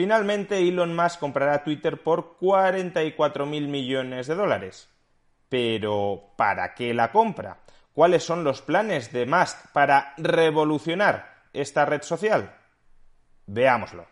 Finalmente, Elon Musk comprará Twitter por 44.000 millones de dólares. Pero, ¿para qué la compra? ¿Cuáles son los planes de Musk para revolucionar esta red social? Veámoslo.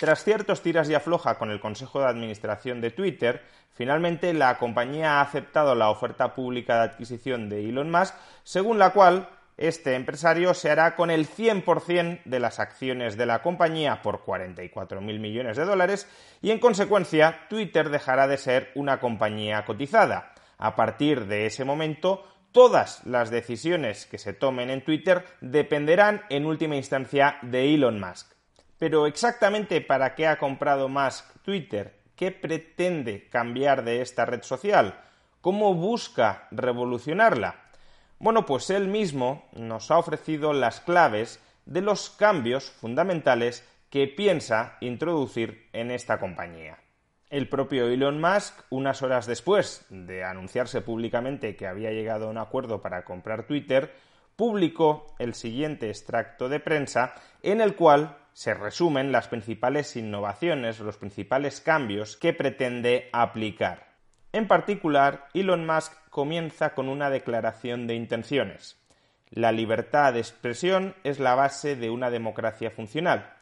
Tras ciertos tiras y afloja con el Consejo de Administración de Twitter, finalmente la compañía ha aceptado la oferta pública de adquisición de Elon Musk, según la cual este empresario se hará con el 100% de las acciones de la compañía por 44.000 millones de dólares y, en consecuencia, Twitter dejará de ser una compañía cotizada. A partir de ese momento, todas las decisiones que se tomen en Twitter dependerán, en última instancia, de Elon Musk. Pero exactamente para qué ha comprado Musk Twitter, qué pretende cambiar de esta red social, cómo busca revolucionarla. Bueno, pues él mismo nos ha ofrecido las claves de los cambios fundamentales que piensa introducir en esta compañía. El propio Elon Musk, unas horas después de anunciarse públicamente que había llegado a un acuerdo para comprar Twitter, publicó el siguiente extracto de prensa en el cual se resumen las principales innovaciones, los principales cambios que pretende aplicar. En particular, Elon Musk comienza con una declaración de intenciones. La libertad de expresión es la base de una democracia funcional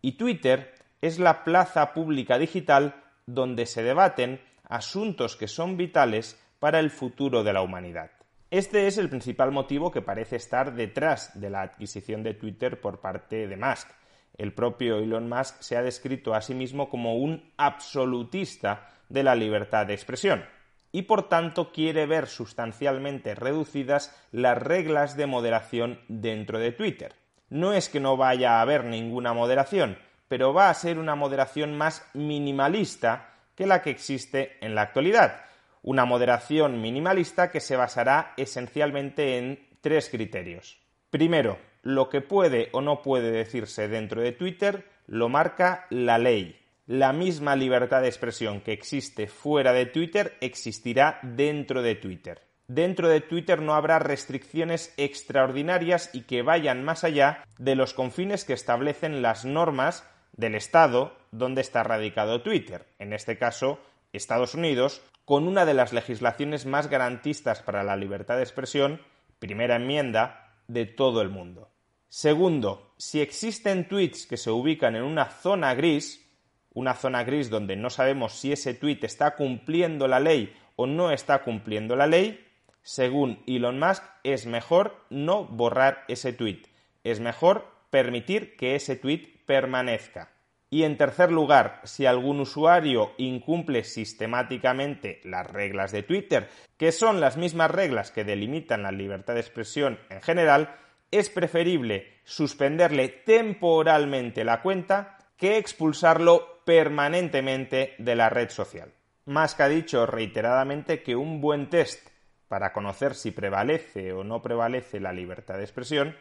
y Twitter es la plaza pública digital donde se debaten asuntos que son vitales para el futuro de la humanidad. Este es el principal motivo que parece estar detrás de la adquisición de Twitter por parte de Musk. El propio Elon Musk se ha descrito a sí mismo como un absolutista de la libertad de expresión y por tanto quiere ver sustancialmente reducidas las reglas de moderación dentro de Twitter. No es que no vaya a haber ninguna moderación, pero va a ser una moderación más minimalista que la que existe en la actualidad. Una moderación minimalista que se basará esencialmente en tres criterios. Primero, lo que puede o no puede decirse dentro de Twitter lo marca la ley la misma libertad de expresión que existe fuera de Twitter existirá dentro de Twitter. Dentro de Twitter no habrá restricciones extraordinarias y que vayan más allá de los confines que establecen las normas del Estado donde está radicado Twitter, en este caso Estados Unidos, con una de las legislaciones más garantistas para la libertad de expresión, primera enmienda, de todo el mundo. Segundo, si existen tweets que se ubican en una zona gris, una zona gris donde no sabemos si ese tweet está cumpliendo la ley o no está cumpliendo la ley, según Elon Musk es mejor no borrar ese tweet, es mejor permitir que ese tweet permanezca. Y en tercer lugar, si algún usuario incumple sistemáticamente las reglas de Twitter, que son las mismas reglas que delimitan la libertad de expresión en general, es preferible suspenderle temporalmente la cuenta que expulsarlo permanentemente de la red social. Musk ha dicho reiteradamente que un buen test para conocer si prevalece o no prevalece la libertad de expresión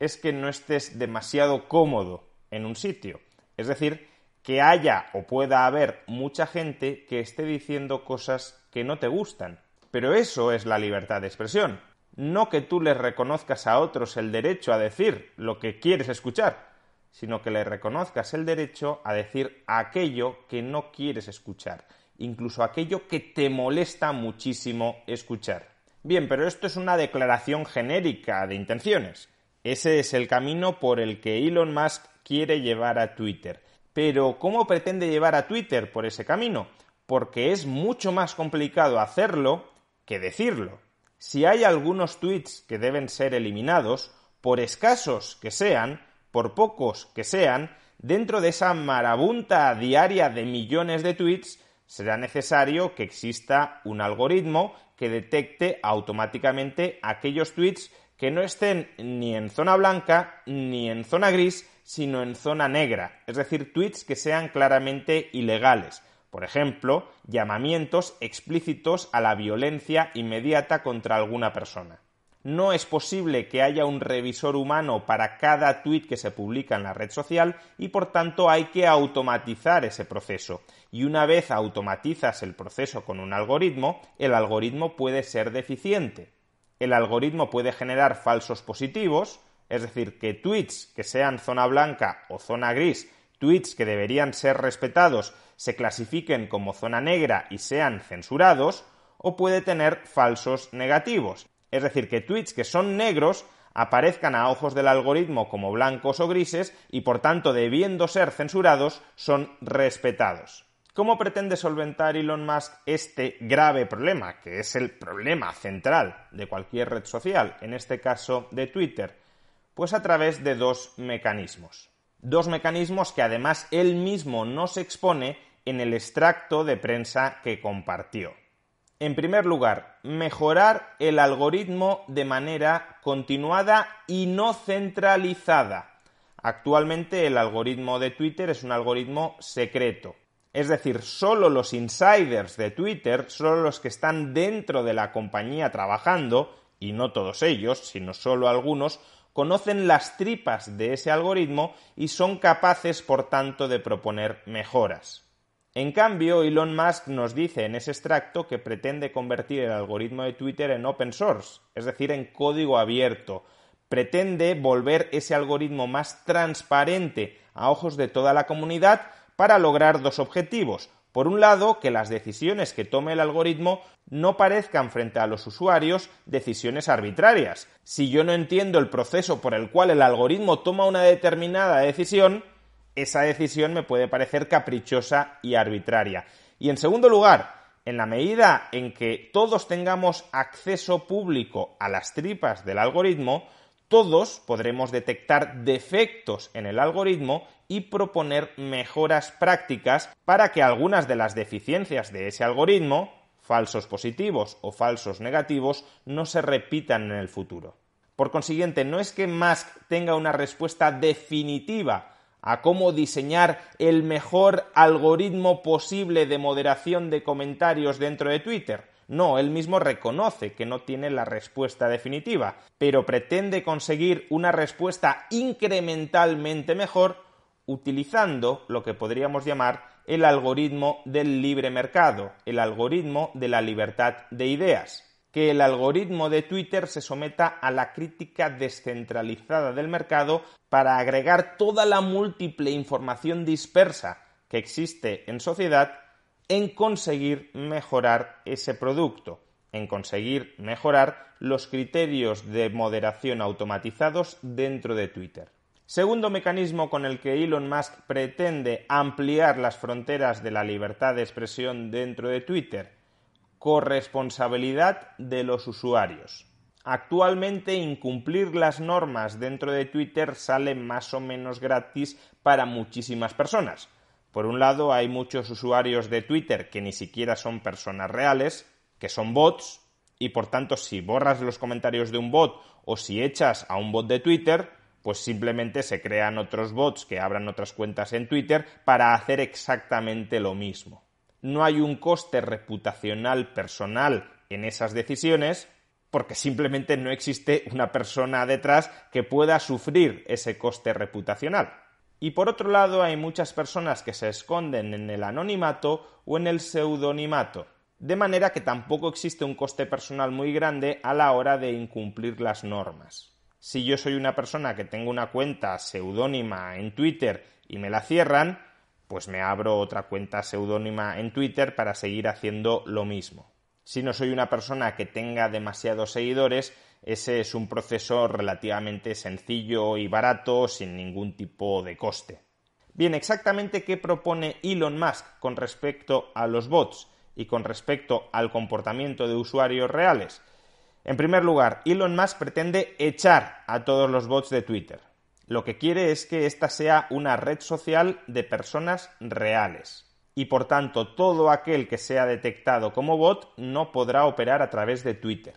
es que no estés demasiado cómodo en un sitio. Es decir, que haya o pueda haber mucha gente que esté diciendo cosas que no te gustan. Pero eso es la libertad de expresión. No que tú les reconozcas a otros el derecho a decir lo que quieres escuchar sino que le reconozcas el derecho a decir aquello que no quieres escuchar, incluso aquello que te molesta muchísimo escuchar. Bien, pero esto es una declaración genérica de intenciones. Ese es el camino por el que Elon Musk quiere llevar a Twitter. Pero ¿cómo pretende llevar a Twitter por ese camino? Porque es mucho más complicado hacerlo que decirlo. Si hay algunos tweets que deben ser eliminados, por escasos que sean, por pocos que sean, dentro de esa marabunta diaria de millones de tweets, será necesario que exista un algoritmo que detecte automáticamente aquellos tweets que no estén ni en zona blanca ni en zona gris, sino en zona negra, es decir, tweets que sean claramente ilegales. Por ejemplo, llamamientos explícitos a la violencia inmediata contra alguna persona. No es posible que haya un revisor humano para cada tweet que se publica en la red social y por tanto hay que automatizar ese proceso. Y una vez automatizas el proceso con un algoritmo, el algoritmo puede ser deficiente. El algoritmo puede generar falsos positivos, es decir, que tweets que sean zona blanca o zona gris, tweets que deberían ser respetados, se clasifiquen como zona negra y sean censurados, o puede tener falsos negativos, es decir, que tweets que son negros aparezcan a ojos del algoritmo como blancos o grises y por tanto debiendo ser censurados son respetados. ¿Cómo pretende solventar Elon Musk este grave problema, que es el problema central de cualquier red social, en este caso de Twitter? Pues a través de dos mecanismos. Dos mecanismos que además él mismo no se expone en el extracto de prensa que compartió. En primer lugar, mejorar el algoritmo de manera continuada y no centralizada. Actualmente el algoritmo de Twitter es un algoritmo secreto. Es decir, solo los insiders de Twitter, solo los que están dentro de la compañía trabajando, y no todos ellos, sino solo algunos, conocen las tripas de ese algoritmo y son capaces, por tanto, de proponer mejoras. En cambio, Elon Musk nos dice en ese extracto que pretende convertir el algoritmo de Twitter en open source, es decir, en código abierto. Pretende volver ese algoritmo más transparente a ojos de toda la comunidad para lograr dos objetivos. Por un lado, que las decisiones que tome el algoritmo no parezcan frente a los usuarios decisiones arbitrarias. Si yo no entiendo el proceso por el cual el algoritmo toma una determinada decisión, esa decisión me puede parecer caprichosa y arbitraria. Y en segundo lugar, en la medida en que todos tengamos acceso público a las tripas del algoritmo, todos podremos detectar defectos en el algoritmo y proponer mejoras prácticas para que algunas de las deficiencias de ese algoritmo, falsos positivos o falsos negativos, no se repitan en el futuro. Por consiguiente, no es que Musk tenga una respuesta definitiva a cómo diseñar el mejor algoritmo posible de moderación de comentarios dentro de Twitter. No, él mismo reconoce que no tiene la respuesta definitiva, pero pretende conseguir una respuesta incrementalmente mejor utilizando lo que podríamos llamar el algoritmo del libre mercado, el algoritmo de la libertad de ideas que el algoritmo de Twitter se someta a la crítica descentralizada del mercado para agregar toda la múltiple información dispersa que existe en sociedad en conseguir mejorar ese producto, en conseguir mejorar los criterios de moderación automatizados dentro de Twitter. Segundo mecanismo con el que Elon Musk pretende ampliar las fronteras de la libertad de expresión dentro de Twitter corresponsabilidad de los usuarios. Actualmente incumplir las normas dentro de Twitter sale más o menos gratis para muchísimas personas. Por un lado hay muchos usuarios de Twitter que ni siquiera son personas reales, que son bots, y por tanto si borras los comentarios de un bot o si echas a un bot de Twitter, pues simplemente se crean otros bots que abran otras cuentas en Twitter para hacer exactamente lo mismo no hay un coste reputacional personal en esas decisiones porque simplemente no existe una persona detrás que pueda sufrir ese coste reputacional. Y por otro lado hay muchas personas que se esconden en el anonimato o en el pseudonimato, de manera que tampoco existe un coste personal muy grande a la hora de incumplir las normas. Si yo soy una persona que tengo una cuenta pseudónima en Twitter y me la cierran, pues me abro otra cuenta seudónima en Twitter para seguir haciendo lo mismo. Si no soy una persona que tenga demasiados seguidores, ese es un proceso relativamente sencillo y barato, sin ningún tipo de coste. Bien, exactamente qué propone Elon Musk con respecto a los bots y con respecto al comportamiento de usuarios reales. En primer lugar, Elon Musk pretende echar a todos los bots de Twitter lo que quiere es que esta sea una red social de personas reales. Y por tanto, todo aquel que sea detectado como bot no podrá operar a través de Twitter.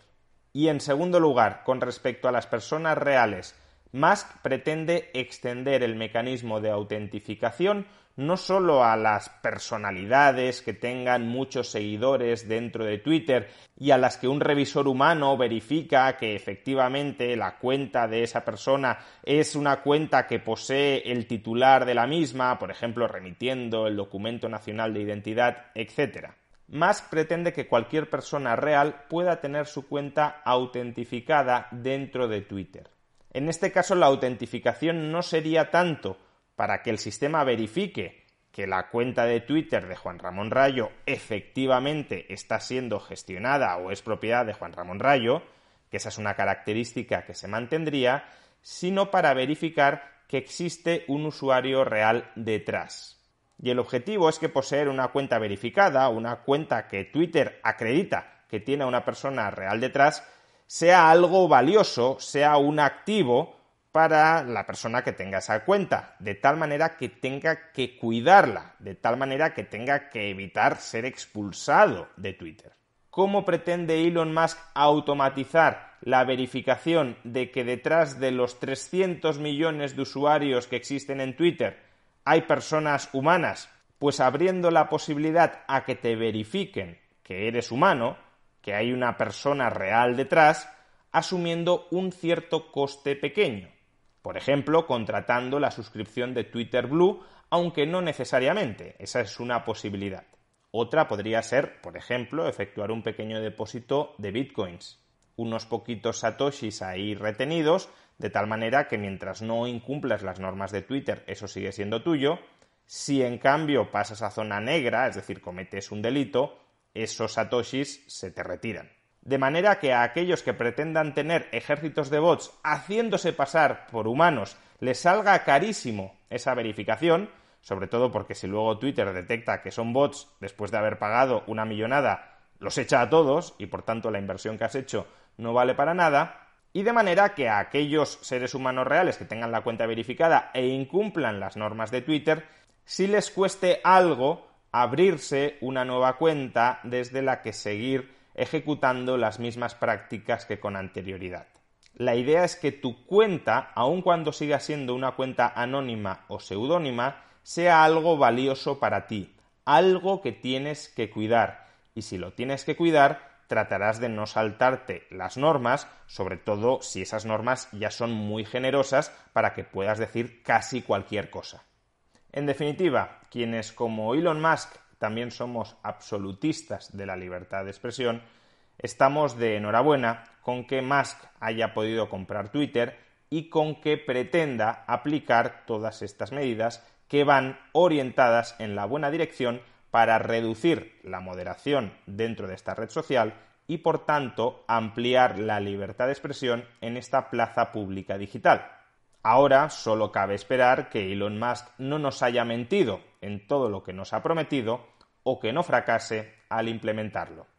Y en segundo lugar, con respecto a las personas reales, Musk pretende extender el mecanismo de autentificación no solo a las personalidades que tengan muchos seguidores dentro de Twitter y a las que un revisor humano verifica que efectivamente la cuenta de esa persona es una cuenta que posee el titular de la misma, por ejemplo, remitiendo el documento nacional de identidad, etc. más pretende que cualquier persona real pueda tener su cuenta autentificada dentro de Twitter. En este caso la autentificación no sería tanto para que el sistema verifique que la cuenta de Twitter de Juan Ramón Rayo efectivamente está siendo gestionada o es propiedad de Juan Ramón Rayo, que esa es una característica que se mantendría, sino para verificar que existe un usuario real detrás. Y el objetivo es que poseer una cuenta verificada, una cuenta que Twitter acredita que tiene una persona real detrás, sea algo valioso, sea un activo para la persona que tenga esa cuenta, de tal manera que tenga que cuidarla, de tal manera que tenga que evitar ser expulsado de Twitter. ¿Cómo pretende Elon Musk automatizar la verificación de que detrás de los 300 millones de usuarios que existen en Twitter hay personas humanas? Pues abriendo la posibilidad a que te verifiquen que eres humano, que hay una persona real detrás, asumiendo un cierto coste pequeño. Por ejemplo, contratando la suscripción de Twitter Blue, aunque no necesariamente, esa es una posibilidad. Otra podría ser, por ejemplo, efectuar un pequeño depósito de bitcoins, unos poquitos satoshis ahí retenidos, de tal manera que mientras no incumplas las normas de Twitter, eso sigue siendo tuyo. Si en cambio pasas a zona negra, es decir, cometes un delito, esos satoshis se te retiran de manera que a aquellos que pretendan tener ejércitos de bots haciéndose pasar por humanos les salga carísimo esa verificación, sobre todo porque si luego Twitter detecta que son bots después de haber pagado una millonada, los echa a todos y por tanto la inversión que has hecho no vale para nada, y de manera que a aquellos seres humanos reales que tengan la cuenta verificada e incumplan las normas de Twitter, si les cueste algo abrirse una nueva cuenta desde la que seguir ejecutando las mismas prácticas que con anterioridad. La idea es que tu cuenta, aun cuando siga siendo una cuenta anónima o seudónima, sea algo valioso para ti, algo que tienes que cuidar. Y si lo tienes que cuidar, tratarás de no saltarte las normas, sobre todo si esas normas ya son muy generosas para que puedas decir casi cualquier cosa. En definitiva, quienes como Elon Musk también somos absolutistas de la libertad de expresión, estamos de enhorabuena con que Musk haya podido comprar Twitter y con que pretenda aplicar todas estas medidas que van orientadas en la buena dirección para reducir la moderación dentro de esta red social y por tanto ampliar la libertad de expresión en esta plaza pública digital. Ahora solo cabe esperar que Elon Musk no nos haya mentido en todo lo que nos ha prometido o que no fracase al implementarlo.